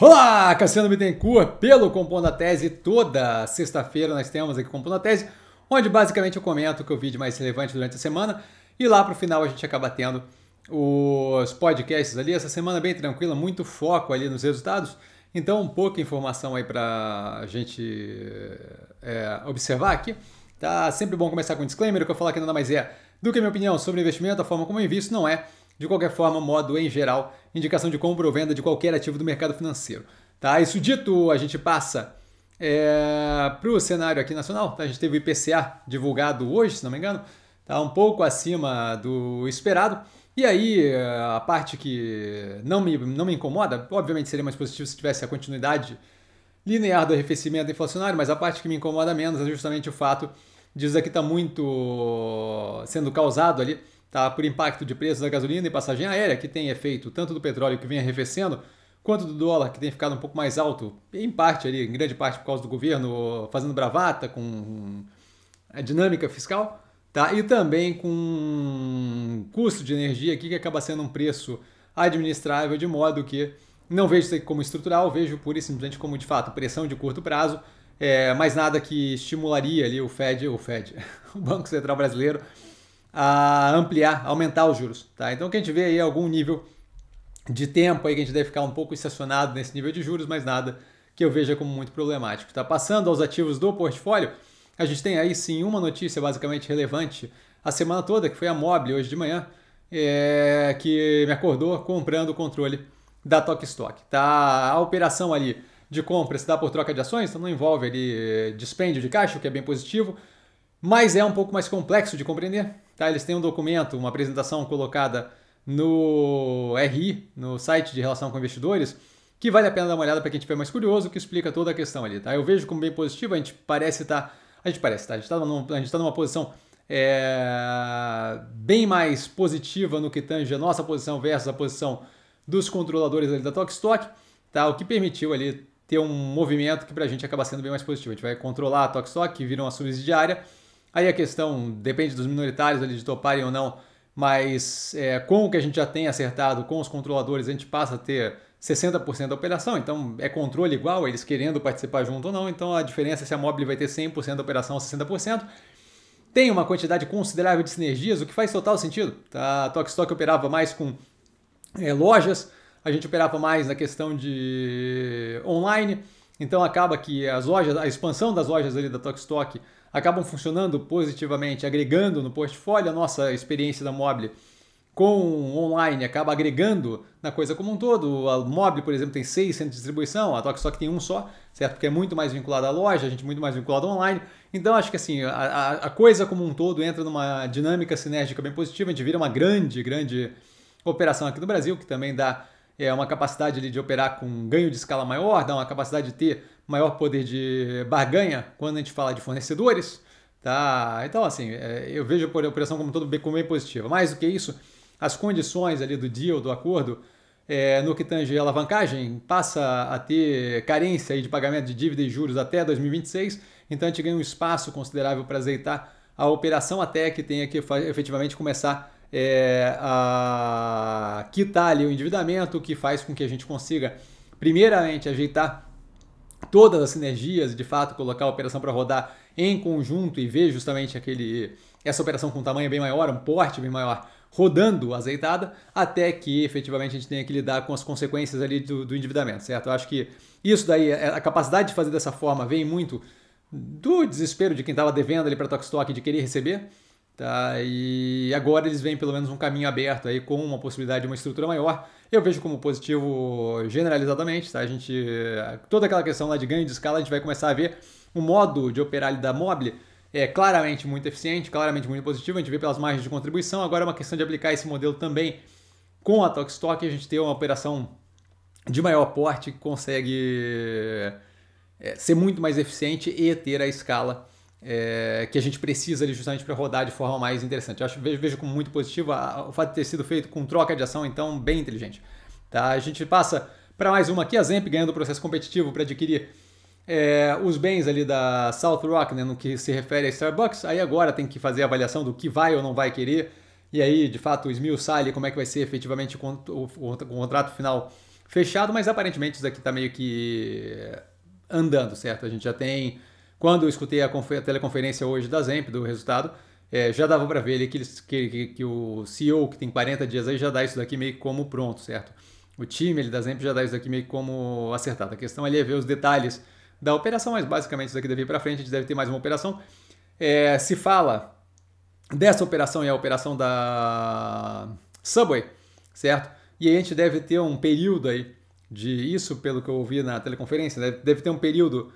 Olá, Cassiano Bittencourt, pelo Compondo a Tese toda sexta-feira nós temos aqui Compondo a Tese, onde basicamente eu comento o que eu vi de mais relevante durante a semana e lá pro final a gente acaba tendo os podcasts ali, essa semana bem tranquila, muito foco ali nos resultados, então pouca informação aí pra gente é, observar aqui. Tá sempre bom começar com um disclaimer, o que eu falar aqui nada mais é do que minha opinião sobre investimento, a forma como eu invisto não é de qualquer forma, modo em geral, indicação de compra ou venda de qualquer ativo do mercado financeiro. Tá? Isso dito, a gente passa é, para o cenário aqui nacional. Tá? A gente teve o IPCA divulgado hoje, se não me engano, tá? um pouco acima do esperado. E aí, a parte que não me, não me incomoda, obviamente seria mais positivo se tivesse a continuidade linear do arrefecimento inflacionário, mas a parte que me incomoda menos é justamente o fato disso aqui está muito sendo causado ali tá? por impacto de preços da gasolina e passagem aérea, que tem efeito tanto do petróleo que vem arrefecendo, quanto do dólar, que tem ficado um pouco mais alto, em parte ali, em grande parte por causa do governo fazendo bravata com a dinâmica fiscal, tá? E também com custo de energia aqui que acaba sendo um preço administrável de modo que não vejo isso aqui como estrutural, vejo pura e simplesmente como de fato pressão de curto prazo, é, mais nada que estimularia ali o Fed, o Fed, o Banco Central Brasileiro a ampliar, aumentar os juros. Tá? Então, que a gente vê aí algum nível de tempo aí que a gente deve ficar um pouco estacionado nesse nível de juros, mas nada que eu veja como muito problemático. Tá? Passando aos ativos do portfólio, a gente tem aí sim uma notícia basicamente relevante a semana toda, que foi a Mobile hoje de manhã, é, que me acordou comprando o controle da Stock. Tá? A operação ali de compra se dá por troca de ações, então não envolve ali eh, dispêndio de caixa, o que é bem positivo, mas é um pouco mais complexo de compreender, Tá? Eles têm um documento, uma apresentação colocada no RI, no site de relação com investidores, que vale a pena dar uma olhada para quem estiver mais curioso, que explica toda a questão ali. Tá? Eu vejo como bem positivo, a gente parece estar. Tá, a gente parece, tá? A gente está numa, tá numa posição é, bem mais positiva no que tange a nossa posição versus a posição dos controladores ali da Tokstok, tá? o que permitiu ali ter um movimento que para a gente acaba sendo bem mais positivo. A gente vai controlar a Tokstok, que vira uma subsidiária, Aí a questão depende dos minoritários ali de toparem ou não, mas é, com o que a gente já tem acertado com os controladores, a gente passa a ter 60% da operação, então é controle igual, eles querendo participar junto ou não, então a diferença é se a Mobile vai ter 100% da operação ou 60%. Tem uma quantidade considerável de sinergias, o que faz total sentido. Tá? A Tokstok operava mais com é, lojas, a gente operava mais na questão de online, então acaba que as lojas, a expansão das lojas ali da Tokstok acabam funcionando positivamente, agregando no portfólio a nossa experiência da Mobile com online acaba agregando na coisa como um todo. A Mobile, por exemplo, tem seis centros de distribuição, a que tem um só, certo? Porque é muito mais vinculado à loja, a gente é muito mais vinculado online. Então, acho que assim, a, a, coisa como um todo entra numa dinâmica sinérgica bem positiva, a gente vira uma grande, grande operação aqui no Brasil, que também dá é, uma capacidade ali, de operar com um ganho de escala maior, dá uma capacidade de ter maior poder de barganha quando a gente fala de fornecedores. Tá? Então, assim, é, eu vejo a operação como todo bem, bem positiva. Mais do que isso, as condições ali do deal, do acordo, é, no que tange a alavancagem, passa a ter carência de pagamento de dívida e juros até 2026, então a gente ganha um espaço considerável para azeitar a operação até que tenha que efetivamente começar é, a quitar ali o endividamento, o que faz com que a gente consiga, primeiramente, ajeitar todas as sinergias, de fato, colocar a operação para rodar em conjunto e ver justamente aquele essa operação com um tamanho bem maior, um porte bem maior, rodando azeitada, até que efetivamente a gente tenha que lidar com as consequências ali do, do endividamento, certo? Eu acho que isso daí, é, a capacidade de fazer dessa forma vem muito do desespero de quem estava devendo ali para a Stock de querer receber, Tá? E agora eles veem pelo menos um caminho aberto aí com uma possibilidade de uma estrutura maior. Eu vejo como positivo generalizadamente. Tá? A gente, toda aquela questão lá de ganho de escala, a gente vai começar a ver um modo de operar ali da Mobile é claramente muito eficiente, claramente muito positivo. A gente vê pelas margens de contribuição. Agora é uma questão de aplicar esse modelo também com a Tokstok. A gente tem uma operação de maior porte que consegue é, ser muito mais eficiente e ter a escala é, que a gente precisa ali justamente para rodar de forma mais interessante. Eu acho, vejo, vejo como muito positivo a, o fato de ter sido feito com troca de ação, então, bem inteligente. Tá? A gente passa para mais uma aqui, a Zemp ganhando o processo competitivo para adquirir é, os bens ali da South Rock, né, no que se refere a Starbucks. Aí agora tem que fazer a avaliação do que vai ou não vai querer. E aí, de fato, o Smil ali como é que vai ser efetivamente o contrato final fechado, mas aparentemente isso aqui está meio que andando, certo? A gente já tem quando eu escutei a, a teleconferência hoje da Zemp, do resultado, é, já dava para ver ali que, eles, que, que, que, o CEO, que tem 40 dias aí, já dá isso daqui meio como pronto, certo? O time da Zemp já dá isso daqui meio como acertado. A questão ali é ver os detalhes da operação, mas basicamente isso daqui deve ir para frente, a gente deve ter mais uma operação. É, se fala dessa operação e a operação da Subway, certo? E aí a gente deve ter um período aí de isso, pelo que eu ouvi na teleconferência, deve ter um período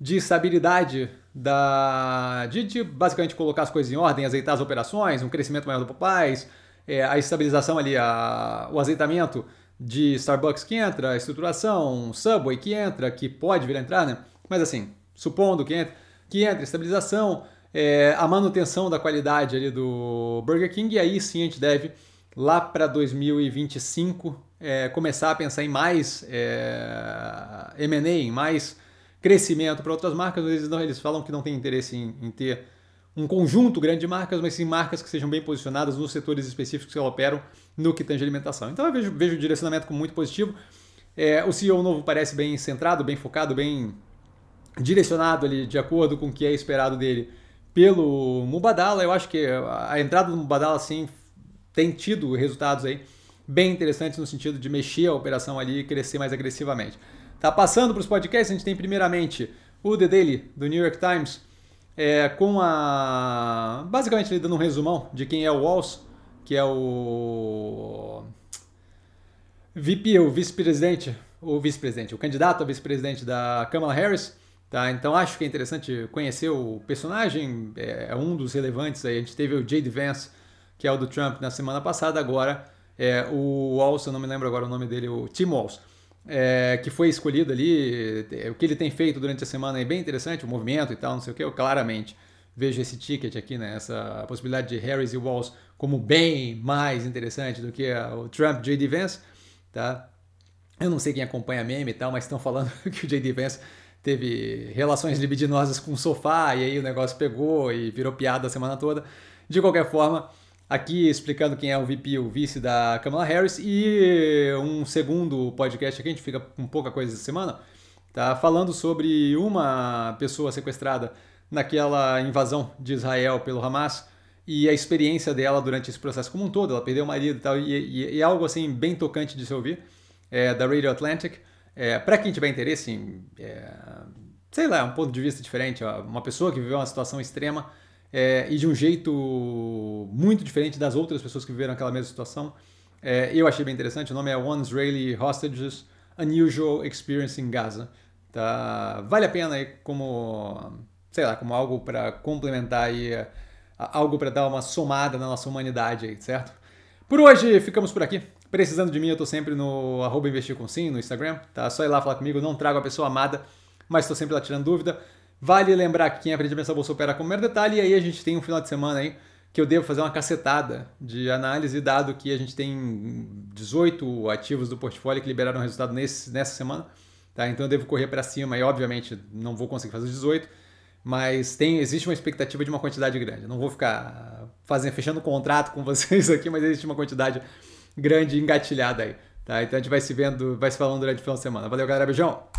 de estabilidade da, de, de, basicamente colocar as coisas em ordem, azeitar as operações, um crescimento maior do Popeyes, é, a estabilização ali, a, o azeitamento de Starbucks que entra, a estruturação, Subway que entra, que pode vir a entrar, né? Mas assim, supondo que entra, que entra estabilização, é, a manutenção da qualidade ali do Burger King, e aí sim a gente deve lá para 2025 é, começar a pensar em mais é, M&A, em mais crescimento para outras marcas, eles, não, eles falam que não têm interesse em, em, ter um conjunto grande de marcas, mas sim marcas que sejam bem posicionadas nos setores específicos que elas operam no que tange alimentação. Então eu vejo, vejo o direcionamento como muito positivo. É, o CEO novo parece bem centrado, bem focado, bem direcionado ali de acordo com o que é esperado dele pelo Mubadala. Eu acho que a entrada do Mubadala sim tem tido resultados aí bem interessantes no sentido de mexer a operação ali e crescer mais agressivamente. Tá passando para os podcasts, a gente tem primeiramente o The Daily do New York Times, é, com a. Basicamente ele dando um resumão de quem é o Walls, que é o. VP, o vice-presidente, o vice-presidente, o candidato a vice-presidente da Kamala Harris. Tá, então acho que é interessante conhecer o personagem, é, é, um dos relevantes aí. A gente teve o Jade Vance, que é o do Trump, na semana passada, agora é o Walls, eu não me lembro agora o nome dele, o Tim Walls é, que foi escolhido ali, o que ele tem feito durante a semana é bem interessante, o movimento e tal, não sei o que, eu claramente vejo esse ticket aqui, né, essa possibilidade de Harris e Walls como bem mais interessante do que a, o Trump J.D. Vance, tá? Eu não sei quem acompanha meme e tal, mas estão falando que o J.D. Vance teve relações libidinosas com o sofá e aí o negócio pegou e virou piada a semana toda. De qualquer forma, aqui explicando quem é o VP o vice da Kamala Harris e um segundo podcast aqui, a gente fica com pouca coisa essa semana, tá falando sobre uma pessoa sequestrada naquela invasão de Israel pelo Hamas e a experiência dela durante esse processo como um todo, ela perdeu o marido e tal, e, e, e algo assim bem tocante de se ouvir, é, da Radio Atlantic. É, Para quem tiver interesse, em, é, sei lá, um ponto de vista diferente, ó, uma pessoa que viveu uma situação extrema é, e de um jeito muito diferente das outras pessoas que viveram aquela mesma situação. É, eu achei bem interessante. O nome é One Israeli Hostages Unusual Experience in Gaza. Tá? Vale a pena aí como, sei lá, como algo para complementar aí, algo para dar uma somada na nossa humanidade, aí, certo? Por hoje ficamos por aqui. Precisando de mim, eu estou sempre no arroba investir no Instagram, tá? Só ir lá falar comigo, não trago a pessoa amada, mas estou sempre lá tirando dúvida. Vale lembrar que quem aprende a pensar bolsa opera com o mero detalhe, e aí a gente tem um final de semana aí que eu devo fazer uma cacetada de análise, dado que a gente tem 18 ativos do portfólio que liberaram resultado nesse, nessa semana. Tá? Então eu devo correr para cima e, obviamente, não vou conseguir fazer os 18, mas tem, existe uma expectativa de uma quantidade grande. não vou ficar fazendo, fechando contrato com vocês aqui, mas existe uma quantidade grande engatilhada aí. Tá? Então a gente vai se vendo, vai se falando durante o final de semana. Valeu, galera. Beijão!